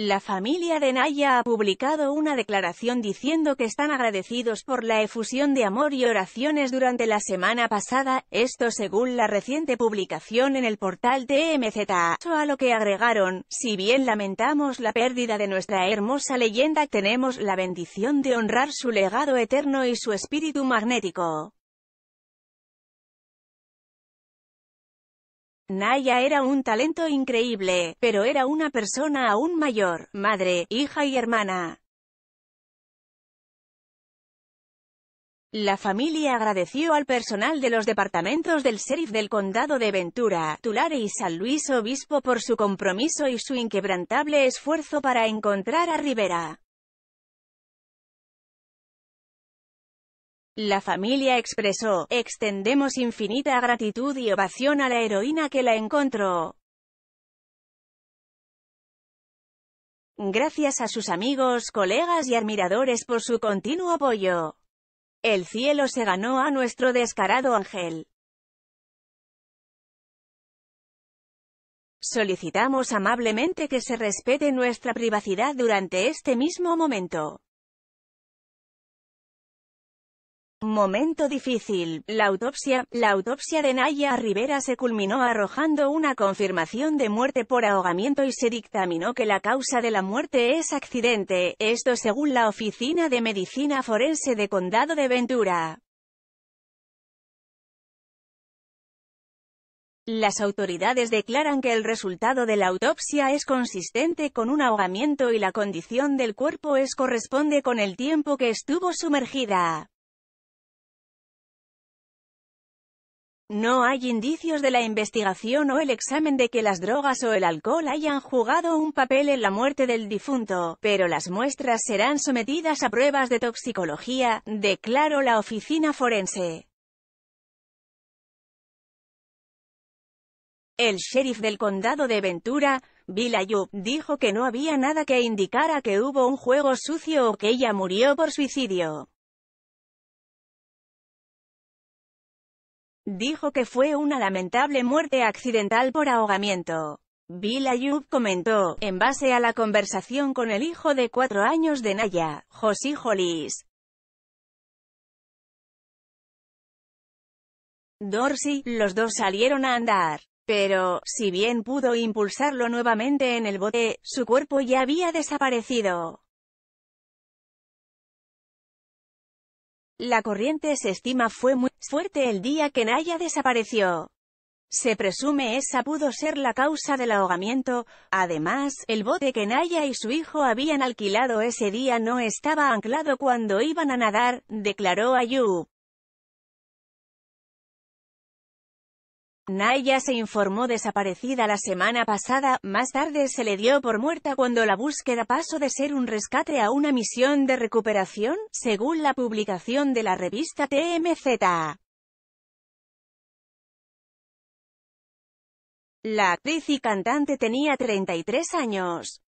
La familia de Naya ha publicado una declaración diciendo que están agradecidos por la efusión de amor y oraciones durante la semana pasada, esto según la reciente publicación en el portal TMZ. a lo que agregaron, si bien lamentamos la pérdida de nuestra hermosa leyenda tenemos la bendición de honrar su legado eterno y su espíritu magnético. Naya era un talento increíble, pero era una persona aún mayor, madre, hija y hermana. La familia agradeció al personal de los departamentos del sheriff del condado de Ventura, Tulare y San Luis Obispo por su compromiso y su inquebrantable esfuerzo para encontrar a Rivera. La familia expresó, extendemos infinita gratitud y ovación a la heroína que la encontró. Gracias a sus amigos, colegas y admiradores por su continuo apoyo. El cielo se ganó a nuestro descarado ángel. Solicitamos amablemente que se respete nuestra privacidad durante este mismo momento. Momento difícil. La autopsia, la autopsia de Naya Rivera se culminó arrojando una confirmación de muerte por ahogamiento y se dictaminó que la causa de la muerte es accidente, esto según la Oficina de Medicina Forense de Condado de Ventura. Las autoridades declaran que el resultado de la autopsia es consistente con un ahogamiento y la condición del cuerpo es corresponde con el tiempo que estuvo sumergida. No hay indicios de la investigación o el examen de que las drogas o el alcohol hayan jugado un papel en la muerte del difunto, pero las muestras serán sometidas a pruebas de toxicología, declaró la oficina forense. El sheriff del condado de Ventura, Bill dijo que no había nada que indicara que hubo un juego sucio o que ella murió por suicidio. dijo que fue una lamentable muerte accidental por ahogamiento. Bill Ayub comentó, en base a la conversación con el hijo de cuatro años de Naya, José Hollis. Dorsey, los dos salieron a andar. Pero, si bien pudo impulsarlo nuevamente en el bote, su cuerpo ya había desaparecido. La corriente se estima fue muy fuerte el día que Naya desapareció. Se presume esa pudo ser la causa del ahogamiento, además, el bote que Naya y su hijo habían alquilado ese día no estaba anclado cuando iban a nadar, declaró Ayub. Naya se informó desaparecida la semana pasada, más tarde se le dio por muerta cuando la búsqueda pasó de ser un rescate a una misión de recuperación, según la publicación de la revista TMZ. La actriz y cantante tenía 33 años.